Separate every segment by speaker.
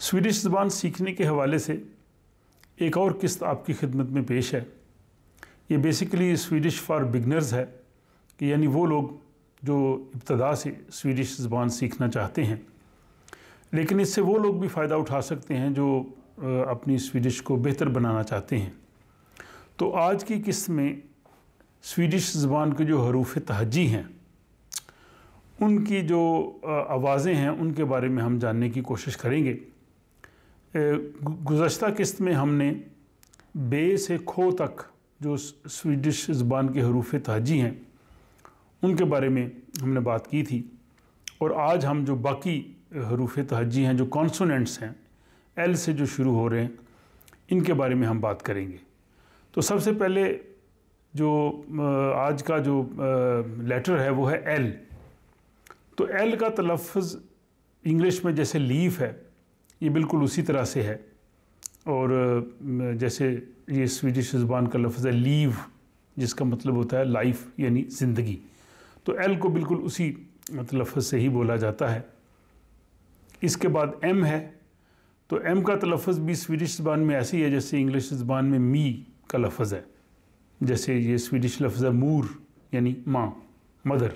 Speaker 1: Swedish ज़बान सीखने के हवाले से एक और किस्त आपकी खिदमत में पेश है ये बेसिकली स्वीडिश फॉर बिगनर्स है कि यानी वो लोग जो इब्तदा से स्वीडिश ज़बान सीखना चाहते हैं लेकिन इससे वो लोग भी फ़ायदा उठा सकते हैं जो अपनी स्वीडिश को बेहतर बनाना चाहते हैं तो आज की किस्त में स्वीडिश ज़बान के जो हरूफ तहजी हैं उनकी जो आवाज़ें हैं उनके बारे में हम जानने की कोशिश करेंगे गुज्त किस्त में हमने बे से खो तक जो स्वीडिश ज़बान के हरूफ तहजी हैं उनके बारे में हमने बात की थी और आज हम जो बाकी हरूफ तहजी हैं जो कॉन्सोनेंट्स हैं एल से जो शुरू हो रहे हैं इनके बारे में हम बात करेंगे तो सबसे पहले जो आज का जो लेटर है वो है एल तो एल का तलफ़ इंग्लिश में जैसे लीफ है ये बिल्कुल उसी तरह से है और जैसे ये स्वीडिश ज़बान का लफ्ज़ है लीव जिसका मतलब होता है लाइफ यानी ज़िंदगी तो एल को बिल्कुल उसी मतलब से ही बोला जाता है इसके बाद एम है तो एम का तलफ़ भी स्वीडिश ज़बान में ऐसे ही है जैसे इंग्लिश ज़बान में मी का लफ्ज़ है जैसे ये स्वीडिश लफ्ज़ है मूर यानी माँ मदर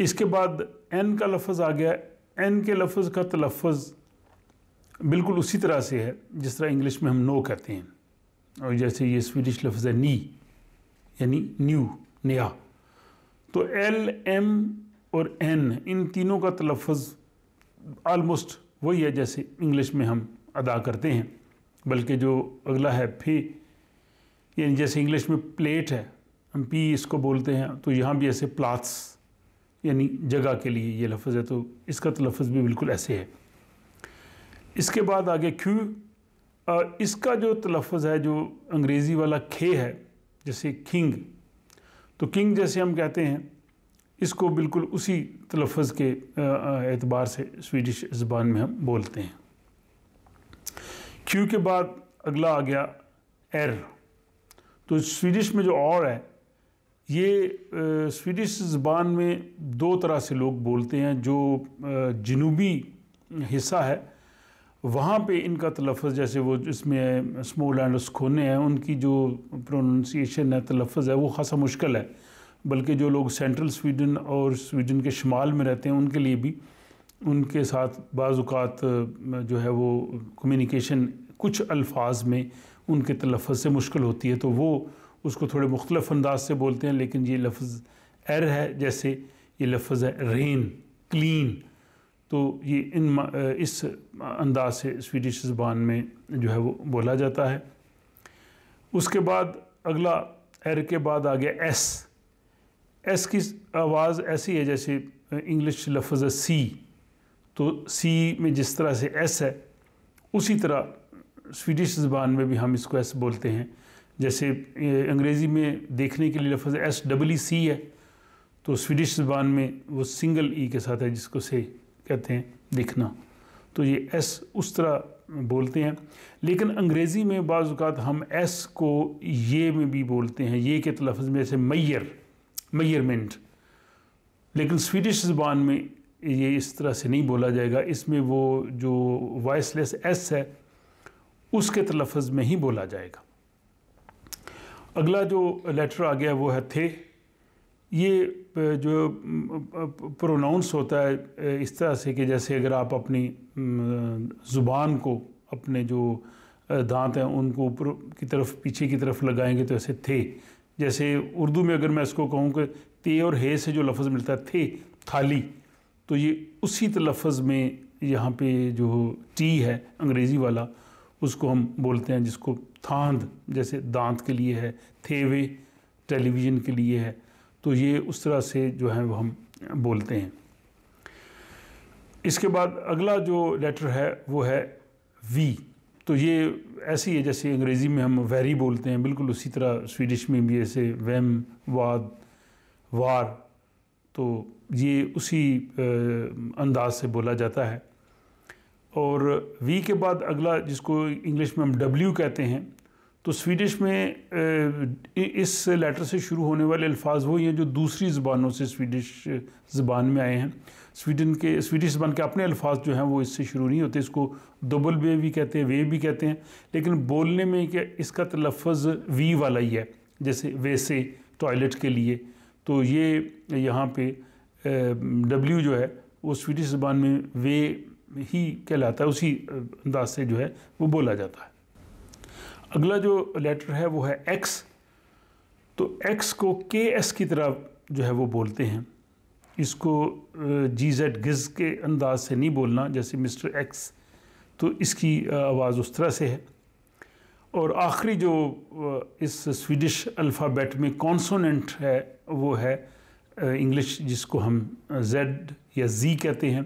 Speaker 1: इसके बाद एन का लफ्ज़ आ गया एन के लफ्ज़ का तलफ़ बिल्कुल उसी तरह से है जिस तरह इंग्लिश में हम नो कहते हैं और जैसे ये स्वीडिश लफ्ज़ है नी यानी न्यू नया तो एल एम और एन इन तीनों का तलफ़ आलमोस्ट वही है जैसे इंग्लिश में हम अदा करते हैं बल्कि जो अगला है फे यानी जैसे इंग्लिश में प्लेट है हम पी इसको बोलते हैं तो यहाँ भी ऐसे प्लाट्स यानी जगह के लिए ये लफ्ज़ है तो इसका तलफ़ तो भी बिल्कुल ऐसे है इसके बाद आगे क्यू और इसका जो तलफ़ तो है जो अंग्रेज़ी वाला खे है जैसे किंग तो किंग जैसे हम कहते हैं इसको बिल्कुल उसी तलफ़ तो के एतबार से स्वीडिश ज़बान में हम बोलते हैं क्यू के बाद अगला आ गया एर तो स्वीडिश में जो और है ये स्वीडिश ज़बान में दो तरह से लोग बोलते हैं जो जनूबी हिस्सा है वहाँ पे इनका तलफ़ जैसे वो जिसमें स्मॉल एंड खोने हैं उनकी जो प्रोनंसिएशन है तलफ़ है वो खासा मुश्किल है बल्कि जो लोग सेंट्रल स्वीडन और स्वीडन के शुमाल में रहते हैं उनके लिए भी उनके साथ बाज़ात जो है वो कम्युनिकेशन कुछ अल्फाज में उनके तलफ़ से मुश्किल होती है तो वो उसको थोड़े मुख्तलफ अंदाज से बोलते हैं लेकिन ये लफ्ज़ एर है जैसे ये लफ्ज़ है रेन क्लीन तो ये इन इस अंदाज से स्वीडिश ज़बान में जो है वो बोला जाता है उसके बाद अगला एर के बाद आ गया एस एस की आवाज़ ऐसी है जैसे इंग्लिश लफ्ज़ है सी तो सी में जिस तरह से एस है उसी तरह स्वीडिश ज़बान में भी हम इसको एस बोलते हैं जैसे अंग्रेज़ी में देखने के लिए लफ्ज़ एस डबल ई सी है तो स्वीडिश ज़बान में वो सिंगल ई के साथ है जिसको से कहते हैं दिखना तो ये एस उस तरह बोलते हैं लेकिन अंग्रेज़ी में बाज़ात हम एस को ये में भी बोलते हैं ये के तलफ़ में जैसे मैयर मैयरमेंट लेकिन स्वीडिश ज़बान में ये इस तरह से नहीं बोला जाएगा इसमें वो जो वॉइसलेस एस है उसके तलफ़ में ही बोला जाएगा अगला जो लेटर आ गया वो है थे ये जो प्रोनाउंस होता है इस तरह से कि जैसे अगर आप अपनी ज़ुबान को अपने जो दांत हैं उनको ऊपर की तरफ पीछे की तरफ लगाएंगे तो ऐसे थे जैसे उर्दू में अगर मैं इसको कहूँ कि ते और हे से जो लफ्ज़ मिलता है थे थाली तो ये उसी तलफ़ में यहाँ पे जो टी है अंग्रेज़ी वाला उसको हम बोलते हैं जिसको थांद जैसे दांत के लिए है थेवे टेलीविज़न के लिए है तो ये उस तरह से जो है वो हम बोलते हैं इसके बाद अगला जो लेटर है वो है वी तो ये ऐसी है जैसे अंग्रेज़ी में हम वेरी बोलते हैं बिल्कुल उसी तरह स्वीडिश में भी ऐसे वैम वाद वार तो ये उसी अंदाज से बोला जाता है और वी के बाद अगला जिसको इंग्लिश में हम डब्ल्यू कहते हैं तो स्वीडिश में इस लेटर से शुरू होने वाले अल्फाज वही हैं जो दूसरी ज़बानों से स्वीडिश ज़बान में आए हैं स्वीडन के स्वीडिश ज़बान के अपने अल्फाज जो हैं वो इससे शुरू नहीं होते इसको दोबल वे भी कहते हैं वे भी कहते हैं लेकिन बोलने में क्या इसका तलफ़ वी वाला ही है जैसे वैसे टॉयलेट के लिए तो ये यहाँ पे डब्ल्यू जो है वो स्वीडिश ज़बान में वे ही कहलाता है उसी अंदाज से जो है वो बोला जाता है अगला जो लेटर है वो है एक्स तो एक्स को के एस की तरह जो है वो बोलते हैं इसको जी जेड गिज के अंदाज से नहीं बोलना जैसे मिस्टर एक्स तो इसकी आवाज़ उस तरह से है और आखिरी जो इस स्वीडिश अल्फ़ाबेट में कॉन्सोनेंट है वो है इंग्लिश जिसको हम जेड या जी कहते हैं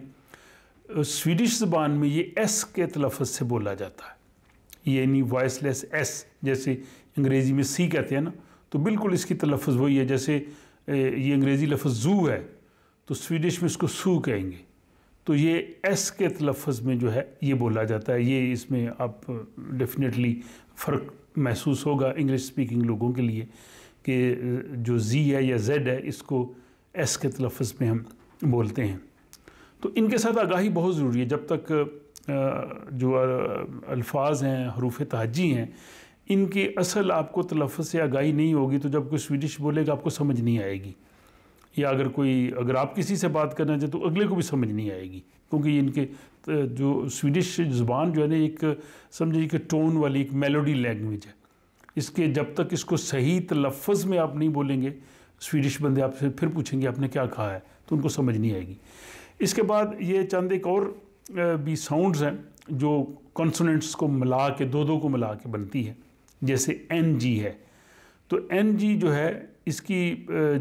Speaker 1: स्वीडिश ज़बान में ये एस के तलफ़ से बोला जाता है यानी वॉइसलेस एस जैसे अंग्रेज़ी में सी कहते हैं ना तो बिल्कुल इसकी तलफ़ वही है जैसे ये अंग्रेज़ी लफ्ज़ जू है तो स्वीडिश में इसको सू कहेंगे तो ये एस के तलफ़ में जो है ये बोला जाता है ये इसमें आप डेफिनेटली फ़र्क महसूस होगा इंग्लिश स्पीकिंग लोगों के लिए कि जो जी है या जेड है इसको एस के तलफ़ में हम बोलते हैं तो इनके साथ आगाही बहुत ज़रूरी है जब तक जो अल्फाज हैं हरूफ तहजी हैं इनके असल आपको तलफ़ से आगाही नहीं होगी तो जब कोई स्वीडिश बोलेगा आपको समझ नहीं आएगी या अगर कोई अगर आप किसी से बात करना चाहें तो अगले को भी समझ नहीं आएगी क्योंकि इनके जो स्वीडिश ज़ुबान जो है ना एक समझिए कि टोन वाली एक मेलोडी लैंग्वेज है इसके जब तक इसको सही तलफ़ में आप नहीं बोलेंगे स्वीडिश बंदे आपसे फिर पूछेंगे आपने क्या कहा है तो उनको समझ नहीं आएगी इसके बाद ये चंद एक और भी साउंड्स हैं जो कंसोनेंट्स को मिला के दो दो को मिला के बनती है जैसे एन जी है तो एन जी जो है इसकी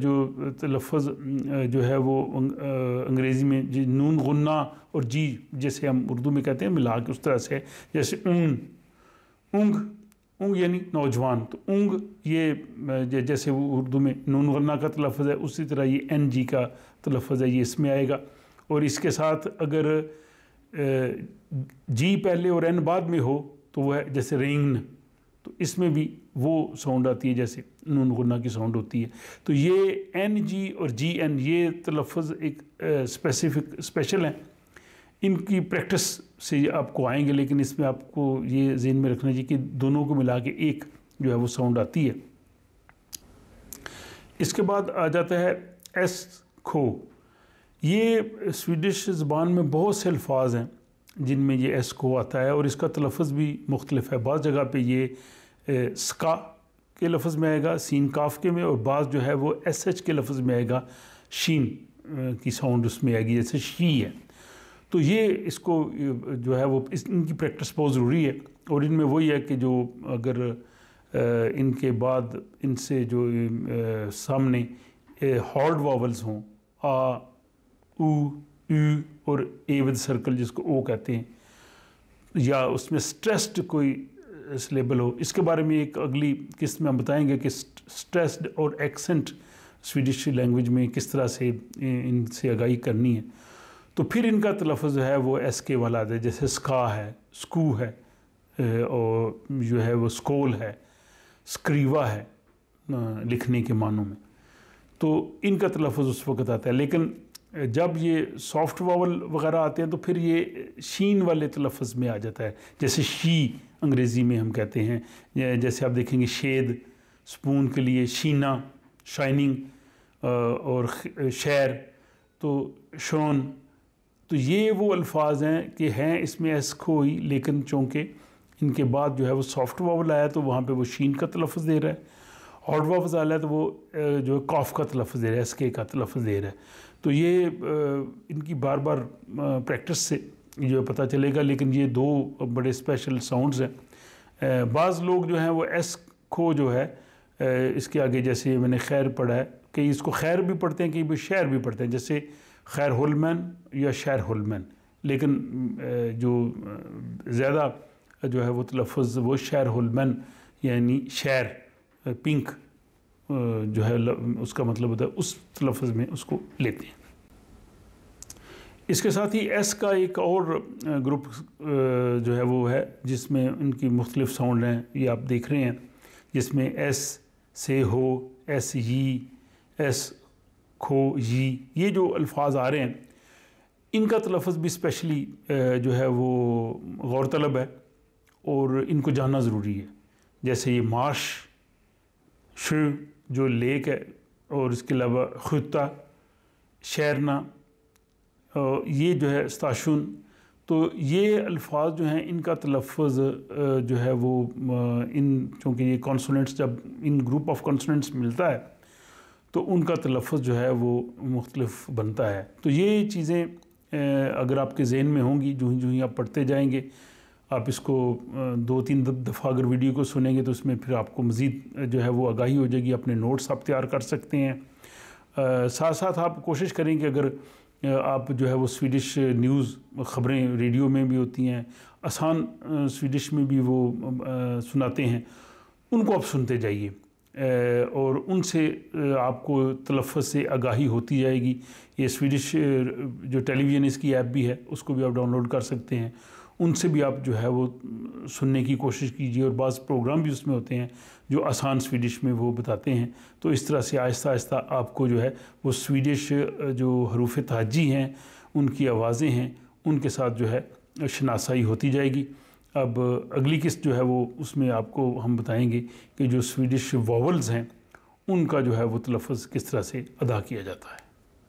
Speaker 1: जो तलफ़ जो है वो अंग्रेज़ी में जी नून गुन्ना और जी जैसे हम उर्दू में कहते हैं मिला के उस तरह से जैसे ऊन उंग उंग यानी नौजवान तो उंग ये जैसे वो उर्दू में नून गन्ना का तलफ़ है उसी तरह ये एन जी का तलफ़ है ये इसमें आएगा और इसके साथ अगर जी पहले और एन बाद में हो तो वह जैसे रेंगन तो इसमें भी वो साउंड आती है जैसे नून गुना की साउंड होती है तो ये एन जी और जी एन ये तलफ़ एक स्पेसिफिक स्पेशल हैं इनकी प्रैक्टिस से आपको आएंगे लेकिन इसमें आपको ये जेन में रखना चाहिए कि दोनों को मिला के एक जो है वो साउंड आती है इसके बाद आ जाता है एस खो ये स्वीडिश ज़बान में बहुत से अल्फाज हैं जिनमें ये एस को आता है और इसका तलफ़ भी मुख्तलिफ है बज़ जगह पर ये ए, स्का के लफ्ज़ में आएगा सीन काफ के में और बाज़ जो है वो एस एच के लफ्ज़ में आएगा शीन की साउंड उसमें आएगी जैसे शी है तो ये इसको जो है वो इस इनकी प्रैक्टिस बहुत ज़रूरी है और इनमें वही है कि जो अगर इनके बाद इनसे जो सामने हॉर्ड वावल्स हों आ ऊ यू और ए विद सर्कल जिसको ओ कहते हैं या उसमें स्ट्रेस्ड कोई सिलेबल हो इसके बारे में एक अगली किस्त में हम बताएंगे कि स्ट्रेस्ड और एक्सेंट स्वीडिश लैंग्वेज में किस तरह से इनसे आगाही करनी है तो फिर इनका तलफ़ है वो एस के वाला है जैसे स्का है स्कू है और जो है वो स्कोल है स्क्रीवा है लिखने के मानों में तो इनका तलफ़ उस वक़्त आता है लेकिन जब ये सॉफ्ट वावल वगैरह आते हैं तो फिर ये शीन वाले तलफ़ में आ जाता है जैसे शी अंग्रेज़ी में हम कहते हैं जैसे आप देखेंगे शेद स्पून के लिए शीना शाइनिंग और शेर तो शोन तो ये वो अल्फाज हैं कि हैं इसमें एस खोई लेकिन चूँकि इनके बाद जो है वो सॉफ्ट वावल आया तो वहाँ पे वो शीन का तलफ़ दे रहा है हॉटवा है तो वो जो है कॉफ़ का तलफ़ दे रहा है एसके का तलफ़ दे रहा है तो ये इनकी बार बार प्रैक्टिस से जो पता चलेगा लेकिन ये दो बड़े स्पेशल साउंड्स हैं बाज़ लोग जो हैं वो एस खो जो है इसके आगे जैसे मैंने खैर पढ़ा है कई इसको खैर भी पढ़ते हैं कई भी शहर भी पढ़ते हैं जैसे खैर होलमैन या शैर होलमैन लेकिन जो ज़्यादा जो है वो तलफ़ वो शैर होलमैन यानी शैर पिंक जो है उसका मतलब होता है उस लफ्ज़ में उसको लेते हैं इसके साथ ही एस का एक और ग्रुप जो है वो है जिसमें इनकी मुख्तलिफ साउंड हैं ये आप देख रहे हैं जिसमें एस से हो एस ही एस खो ही ये जो अल्फाज आ रहे हैं इनका तलफ़ तो भी स्पेशली जो है वो गौरतलब है और इनको जानना ज़रूरी है जैसे ये मार्श शिव जो लेक है और इसके अलावा खुता शहरना और ये जो है स्ताशुन तो ये अल्फाज जो हैं इनका तलफ़ जो है वो इन चूँकि ये कॉन्सोनेंट्स जब इन ग्रुप ऑफ कॉन्सोनेंट्स मिलता है तो उनका तलफ़ जो है वो मुख्तलफ बनता है तो ये चीज़ें अगर आपके जहन में होंगी जूँ जूँ आप पढ़ते जाएंगे आप इसको दो तीन दफ़ा अगर वीडियो को सुनेंगे तो उसमें फिर आपको मज़ीद जो है वो आगाही हो जाएगी अपने नोट्स आप तैयार कर सकते हैं साथ साथ आप कोशिश करें कि अगर आप जो है वो स्वीडिश न्यूज़ ख़बरें रेडियो में भी होती हैं आसान स्वीडिश में भी वो सुनाते हैं उनको आप सुनते जाइए और उनसे आपको तलफ़ से आगाही होती जाएगी ये स्वीडिश जो टेलीविज़न इसकी ऐप भी है उसको भी आप डाउनलोड कर सकते हैं उनसे भी आप जो है वो सुनने की कोशिश कीजिए और बाज़ प्रोग्राम भी उसमें होते हैं जो आसान स्वीडिश में वो बताते हैं तो इस तरह से आहिस्ता आहिस्ता आपको जो है वो स्वीडिश जो हरूफ तहजी हैं उनकी आवाज़ें हैं उनके साथ जो है शनासाई होती जाएगी अब अगली किस्त जो है वो उसमें आपको हम बताएंगे कि जो स्वीडिश वॉवल्स हैं उनका जो है वो तलफ़ किस तरह से अदा किया जाता है